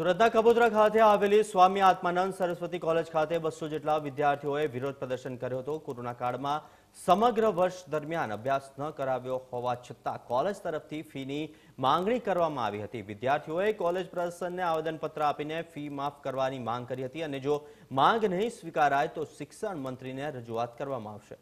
સુરતના કબોદરા ખાતે આવેલી સ્વામી આત્માનંદ સરસ્વતી કોલેજ ખાતે બસો જેટલા વિદ્યાર્થીઓએ વિરોધ પ્રદર્શન કર્યો હતો કોરોના કાળમાં સમગ્ર વર્ષ દરમિયાન અભ્યાસ ન કરાવ્યો હોવા છતાં કોલેજ તરફથી ફીની માંગણી કરવામાં આવી હતી વિદ્યાર્થીઓએ કોલેજ પ્રશાસનને આવેદનપત્ર આપીને ફી માફ કરવાની માંગ કરી હતી અને જો માંગ નહીં સ્વીકારાય તો શિક્ષણ મંત્રીને રજૂઆત કરવામાં આવશે